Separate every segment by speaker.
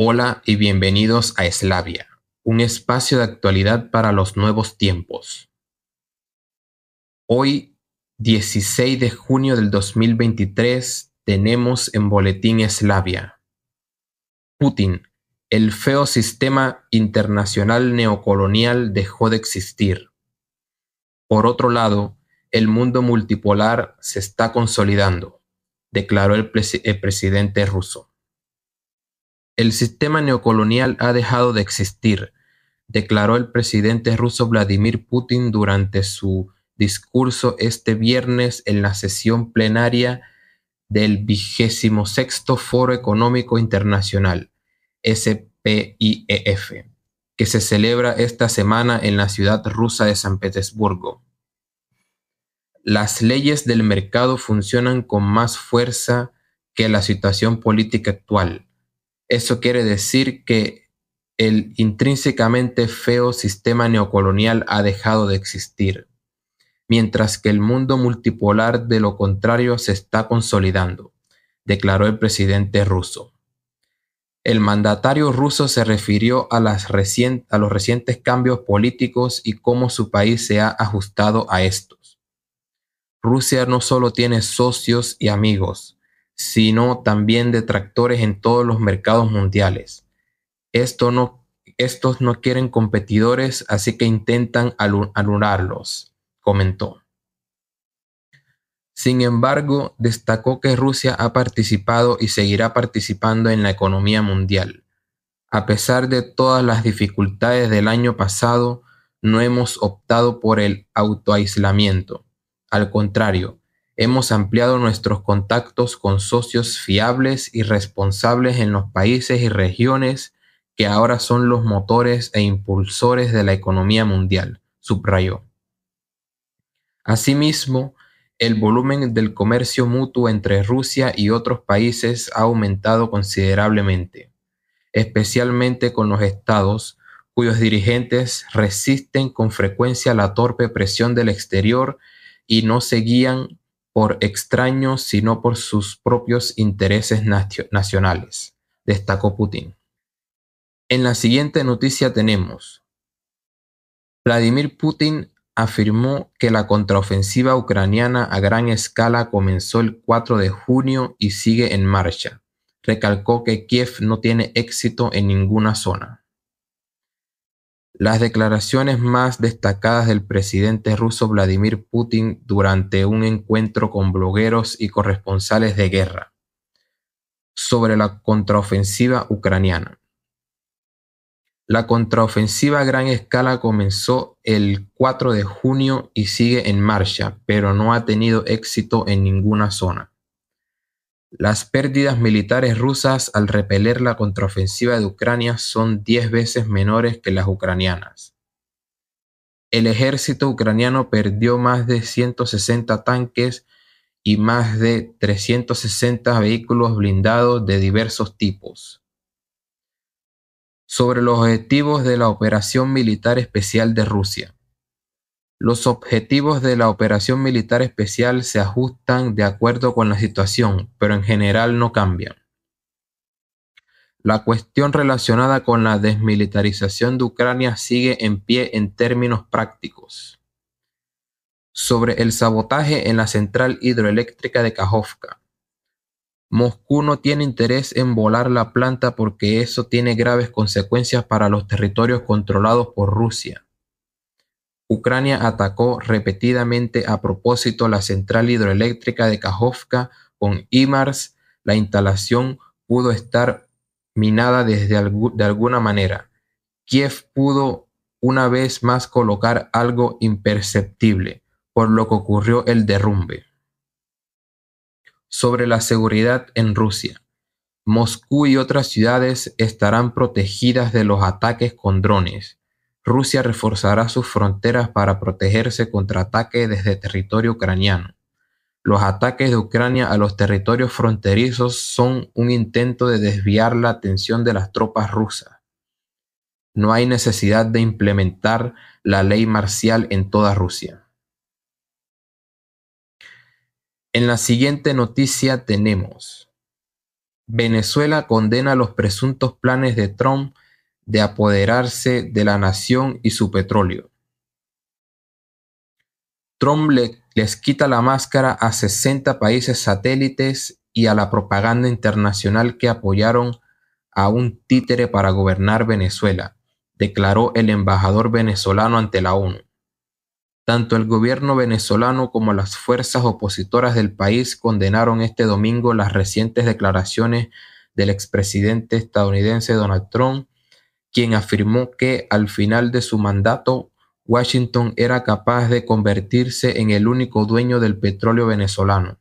Speaker 1: Hola y bienvenidos a Eslavia, un espacio de actualidad para los nuevos tiempos. Hoy, 16 de junio del 2023, tenemos en Boletín Eslavia. Putin, el feo sistema internacional neocolonial dejó de existir. Por otro lado, el mundo multipolar se está consolidando, declaró el, el presidente ruso. El sistema neocolonial ha dejado de existir, declaró el presidente ruso Vladimir Putin durante su discurso este viernes en la sesión plenaria del vigésimo sexto Foro Económico Internacional, SPIEF, que se celebra esta semana en la ciudad rusa de San Petersburgo. Las leyes del mercado funcionan con más fuerza que la situación política actual, eso quiere decir que el intrínsecamente feo sistema neocolonial ha dejado de existir, mientras que el mundo multipolar de lo contrario se está consolidando, declaró el presidente ruso. El mandatario ruso se refirió a, los recientes cambios políticos y cómo su país se ha ajustado a estos. Rusia no solo tiene socios y amigos, sino también detractores en todos los mercados mundiales. estos no quieren competidores, así que intentan anularlos, comentó. Sin embargo, destacó que Rusia ha participado y seguirá participando en la economía mundial. A pesar de todas las dificultades del año pasado, no hemos optado por el autoaislamiento. Al contrario, Hemos ampliado nuestros contactos con socios fiables y responsables en los países y regiones que ahora son los motores e impulsores de la economía mundial, subrayó. Asimismo, el volumen del comercio mutuo entre Rusia y otros países ha aumentado considerablemente, especialmente con los estados cuyos dirigentes resisten con frecuencia la torpe presión del exterior y no se guían por extraños, sino por sus propios intereses nacionales, destacó Putin. En la siguiente noticia tenemos, Vladimir Putin afirmó que la contraofensiva ucraniana a gran escala comenzó el 4 de junio y sigue en marcha. Recalcó que Kiev no tiene éxito en ninguna zona las declaraciones más destacadas del presidente ruso Vladimir Putin durante un encuentro con blogueros y corresponsales de guerra sobre la contraofensiva ucraniana. La contraofensiva a gran escala comenzó el 4 de junio y sigue en marcha, pero no ha tenido éxito en ninguna zona. Las pérdidas militares rusas al repeler la contraofensiva de Ucrania son 10 veces menores que las ucranianas. El ejército ucraniano perdió más de 160 tanques y más de 360 vehículos blindados de diversos tipos. Sobre los objetivos de la Operación Militar Especial de Rusia. Los objetivos de la operación militar especial se ajustan de acuerdo con la situación, pero en general no cambian. La cuestión relacionada con la desmilitarización de Ucrania sigue en pie en términos prácticos. Sobre el sabotaje en la central hidroeléctrica de Kajovka. Moscú no tiene interés en volar la planta porque eso tiene graves consecuencias para los territorios controlados por Rusia. Ucrania atacó repetidamente a propósito la central hidroeléctrica de Kajovka con IMARS. La instalación pudo estar minada desde de alguna manera. Kiev pudo una vez más colocar algo imperceptible, por lo que ocurrió el derrumbe. Sobre la seguridad en Rusia. Moscú y otras ciudades estarán protegidas de los ataques con drones. Rusia reforzará sus fronteras para protegerse contra ataques desde territorio ucraniano. Los ataques de Ucrania a los territorios fronterizos son un intento de desviar la atención de las tropas rusas. No hay necesidad de implementar la ley marcial en toda Rusia. En la siguiente noticia tenemos, Venezuela condena los presuntos planes de Trump de apoderarse de la nación y su petróleo. Trump les quita la máscara a 60 países satélites y a la propaganda internacional que apoyaron a un títere para gobernar Venezuela, declaró el embajador venezolano ante la ONU. Tanto el gobierno venezolano como las fuerzas opositoras del país condenaron este domingo las recientes declaraciones del expresidente estadounidense Donald Trump quien afirmó que al final de su mandato, Washington era capaz de convertirse en el único dueño del petróleo venezolano.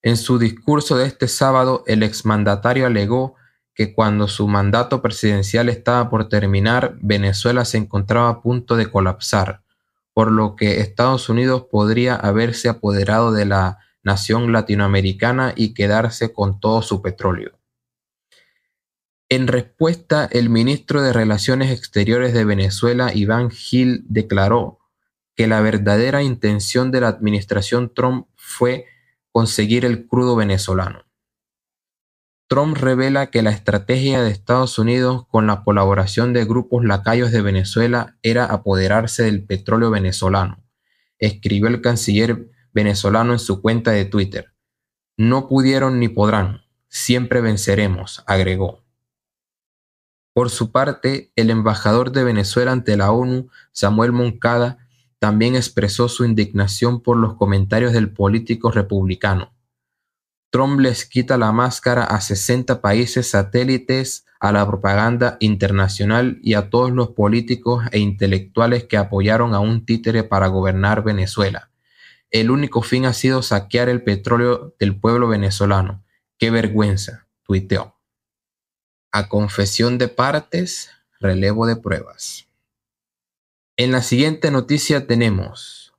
Speaker 1: En su discurso de este sábado, el exmandatario alegó que cuando su mandato presidencial estaba por terminar, Venezuela se encontraba a punto de colapsar, por lo que Estados Unidos podría haberse apoderado de la nación latinoamericana y quedarse con todo su petróleo. En respuesta, el ministro de Relaciones Exteriores de Venezuela, Iván Gil, declaró que la verdadera intención de la administración Trump fue conseguir el crudo venezolano. Trump revela que la estrategia de Estados Unidos con la colaboración de grupos lacayos de Venezuela era apoderarse del petróleo venezolano, escribió el canciller venezolano en su cuenta de Twitter. No pudieron ni podrán, siempre venceremos, agregó. Por su parte, el embajador de Venezuela ante la ONU, Samuel Moncada, también expresó su indignación por los comentarios del político republicano. Trump les quita la máscara a 60 países satélites, a la propaganda internacional y a todos los políticos e intelectuales que apoyaron a un títere para gobernar Venezuela. El único fin ha sido saquear el petróleo del pueblo venezolano. ¡Qué vergüenza! tuiteó a confesión de partes, relevo de pruebas. En la siguiente noticia tenemos,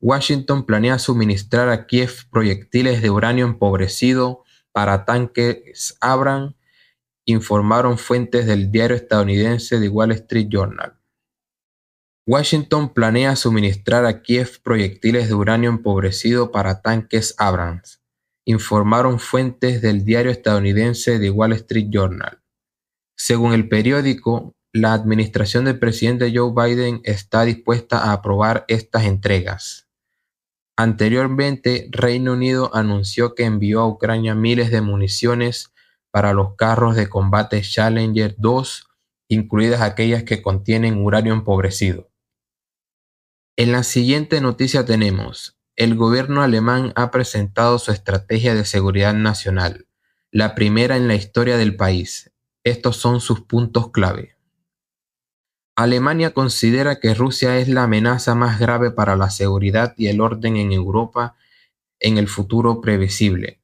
Speaker 1: Washington planea suministrar a Kiev proyectiles de uranio empobrecido para tanques Abrams, informaron fuentes del diario estadounidense The Wall Street Journal. Washington planea suministrar a Kiev proyectiles de uranio empobrecido para tanques Abrams, informaron fuentes del diario estadounidense de Wall Street Journal. Según el periódico, la administración del presidente Joe Biden está dispuesta a aprobar estas entregas. Anteriormente, Reino Unido anunció que envió a Ucrania miles de municiones para los carros de combate Challenger 2, incluidas aquellas que contienen uranio empobrecido. En la siguiente noticia tenemos, el gobierno alemán ha presentado su estrategia de seguridad nacional, la primera en la historia del país, estos son sus puntos clave. Alemania considera que Rusia es la amenaza más grave para la seguridad y el orden en Europa en el futuro previsible.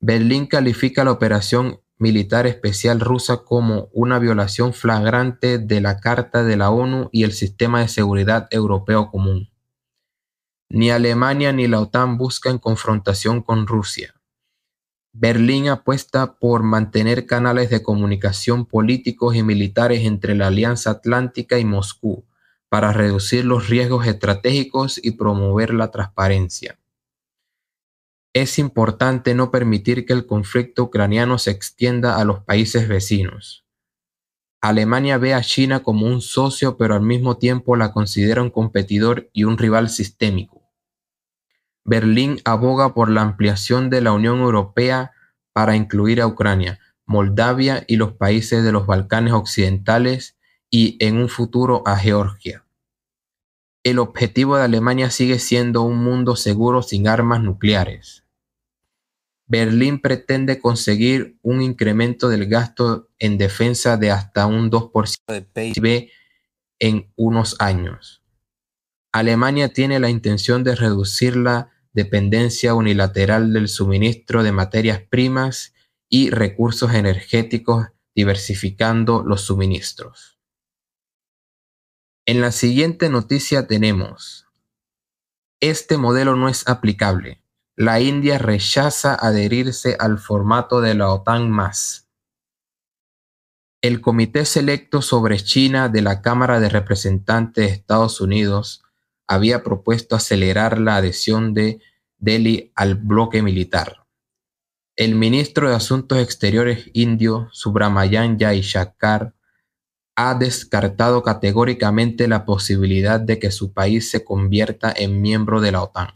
Speaker 1: Berlín califica la operación militar especial rusa como una violación flagrante de la Carta de la ONU y el sistema de seguridad europeo común. Ni Alemania ni la OTAN buscan confrontación con Rusia. Berlín apuesta por mantener canales de comunicación políticos y militares entre la Alianza Atlántica y Moscú para reducir los riesgos estratégicos y promover la transparencia. Es importante no permitir que el conflicto ucraniano se extienda a los países vecinos. Alemania ve a China como un socio pero al mismo tiempo la considera un competidor y un rival sistémico. Berlín aboga por la ampliación de la Unión Europea para incluir a Ucrania, Moldavia y los países de los Balcanes Occidentales y en un futuro a Georgia. El objetivo de Alemania sigue siendo un mundo seguro sin armas nucleares. Berlín pretende conseguir un incremento del gasto en defensa de hasta un 2% del PIB en unos años. Alemania tiene la intención de reducirla dependencia unilateral del suministro de materias primas y recursos energéticos diversificando los suministros. En la siguiente noticia tenemos, este modelo no es aplicable. La India rechaza adherirse al formato de la OTAN más. El Comité Selecto sobre China de la Cámara de Representantes de Estados Unidos había propuesto acelerar la adhesión de Delhi al bloque militar. El ministro de Asuntos Exteriores indio, Subramayan Jaishakar, ha descartado categóricamente la posibilidad de que su país se convierta en miembro de la OTAN.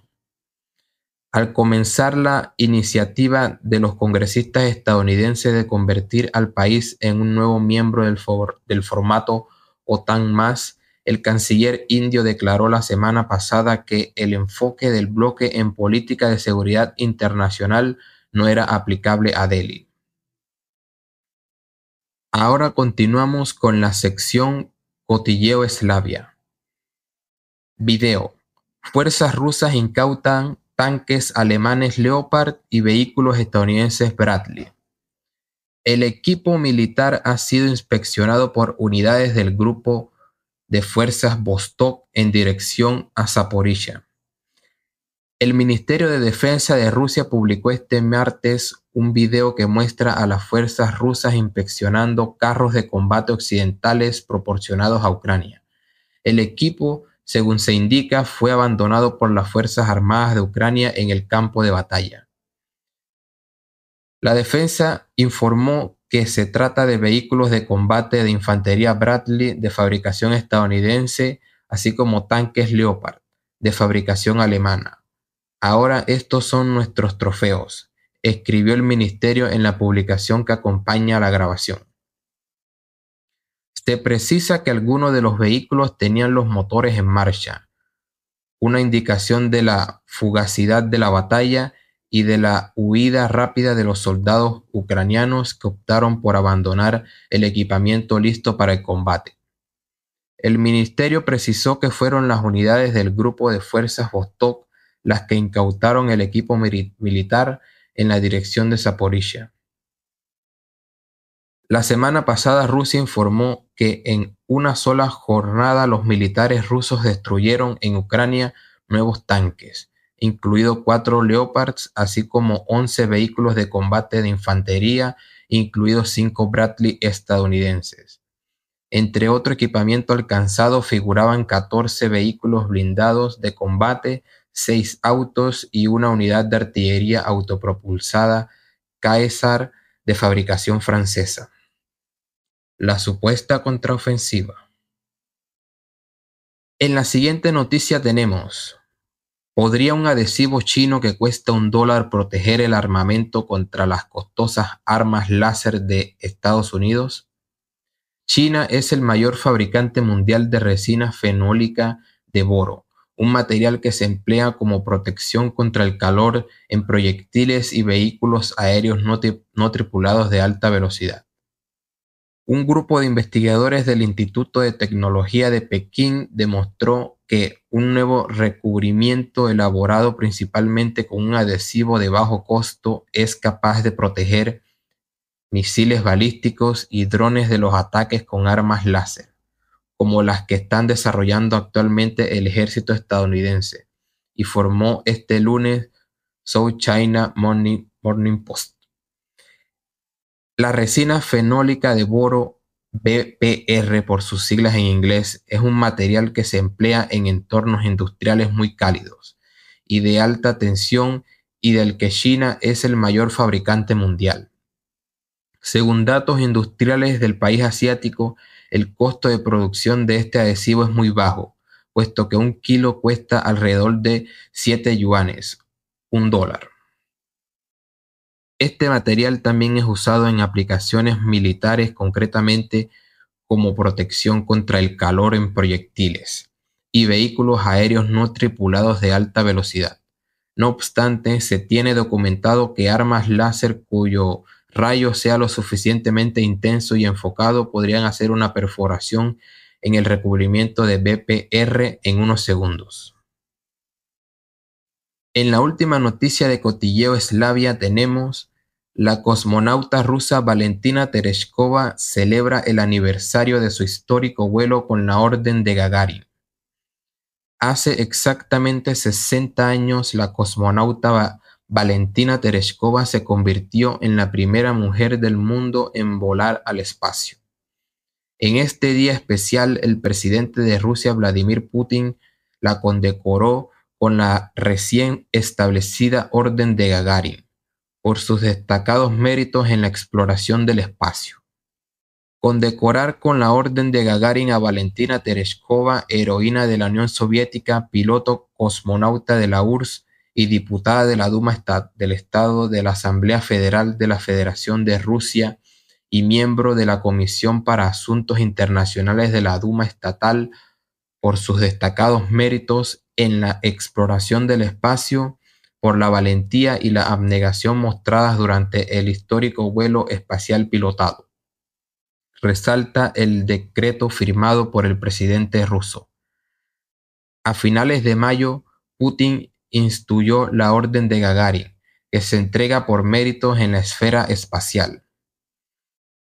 Speaker 1: Al comenzar la iniciativa de los congresistas estadounidenses de convertir al país en un nuevo miembro del, del formato OTAN más, el canciller indio declaró la semana pasada que el enfoque del bloque en política de seguridad internacional no era aplicable a Delhi. Ahora continuamos con la sección Cotilleo Eslavia. Video. Fuerzas rusas incautan tanques alemanes Leopard y vehículos estadounidenses Bradley. El equipo militar ha sido inspeccionado por unidades del grupo de fuerzas Vostok en dirección a Zaporizhia. El Ministerio de Defensa de Rusia publicó este martes un video que muestra a las fuerzas rusas inspeccionando carros de combate occidentales proporcionados a Ucrania. El equipo, según se indica, fue abandonado por las Fuerzas Armadas de Ucrania en el campo de batalla. La defensa informó que se trata de vehículos de combate de infantería Bradley de fabricación estadounidense, así como tanques Leopard de fabricación alemana. Ahora estos son nuestros trofeos, escribió el ministerio en la publicación que acompaña la grabación. Se precisa que algunos de los vehículos tenían los motores en marcha, una indicación de la fugacidad de la batalla y de la huida rápida de los soldados ucranianos que optaron por abandonar el equipamiento listo para el combate. El ministerio precisó que fueron las unidades del grupo de fuerzas Vostok las que incautaron el equipo militar en la dirección de Zaporizhia. La semana pasada Rusia informó que en una sola jornada los militares rusos destruyeron en Ucrania nuevos tanques, incluido cuatro Leopards, así como 11 vehículos de combate de infantería, incluidos cinco Bradley estadounidenses. Entre otro equipamiento alcanzado figuraban 14 vehículos blindados de combate, seis autos y una unidad de artillería autopropulsada Caesar de fabricación francesa. La supuesta contraofensiva. En la siguiente noticia tenemos ¿Podría un adhesivo chino que cuesta un dólar proteger el armamento contra las costosas armas láser de Estados Unidos? China es el mayor fabricante mundial de resina fenólica de boro, un material que se emplea como protección contra el calor en proyectiles y vehículos aéreos no, tripulados de alta velocidad. Un grupo de investigadores del Instituto de Tecnología de Pekín demostró eh, un nuevo recubrimiento elaborado principalmente con un adhesivo de bajo costo es capaz de proteger misiles balísticos y drones de los ataques con armas láser, como las que están desarrollando actualmente el ejército estadounidense, y formó este lunes South China Morning Post. La resina fenólica de boro BPR por sus siglas en inglés es un material que se emplea en entornos industriales muy cálidos y de alta tensión y del que China es el mayor fabricante mundial. Según datos industriales del país asiático, el costo de producción de este adhesivo es muy bajo, puesto que un kilo cuesta alrededor de 7 yuanes, un dólar. Este material también es usado en aplicaciones militares, concretamente como protección contra el calor en proyectiles y vehículos aéreos no tripulados de alta velocidad. No obstante, se tiene documentado que armas láser cuyo rayo sea lo suficientemente intenso y enfocado podrían hacer una perforación en el recubrimiento de BPR en unos segundos. En la última noticia de Cotilleo Eslavia tenemos la cosmonauta rusa Valentina Tereshkova celebra el aniversario de su histórico vuelo con la Orden de Gagarin. Hace exactamente 60 años la cosmonauta Valentina Tereshkova se convirtió en la primera mujer del mundo en volar al espacio. En este día especial, el presidente de Rusia, Vladimir Putin, la condecoró con la recién establecida Orden de Gagarin por sus destacados méritos en la exploración del espacio. Condecorar con la Orden de Gagarin a Valentina Tereshkova, heroína de la Unión Soviética, piloto cosmonauta de la URSS y diputada de la Duma del Estado de la Asamblea Federal de la Federación de Rusia y miembro de la Comisión para Asuntos Internacionales de la Duma Estatal por sus destacados méritos en la exploración del espacio por la valentía y la abnegación mostradas durante el histórico vuelo espacial pilotado. Resalta el decreto firmado por el presidente ruso. A finales de mayo, Putin instruyó la Orden de Gagarin, que se entrega por méritos en la esfera espacial.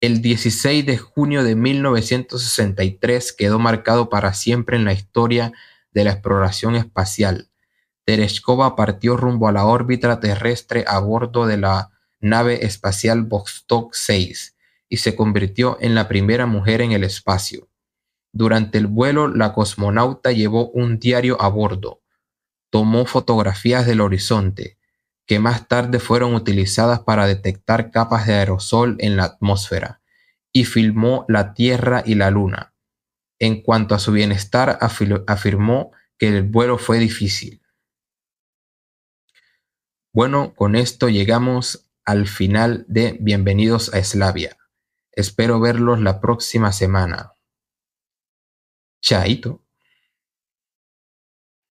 Speaker 1: El 16 de junio de 1963 quedó marcado para siempre en la historia de la exploración espacial. Tereshkova partió rumbo a la órbita terrestre a bordo de la nave espacial Vostok 6 y se convirtió en la primera mujer en el espacio. Durante el vuelo, la cosmonauta llevó un diario a bordo. Tomó fotografías del horizonte, que más tarde fueron utilizadas para detectar capas de aerosol en la atmósfera, y filmó la Tierra y la Luna. En cuanto a su bienestar, afirmó que el vuelo fue difícil. Bueno, con esto llegamos al final de Bienvenidos a Eslavia. Espero verlos la próxima semana. Chaito.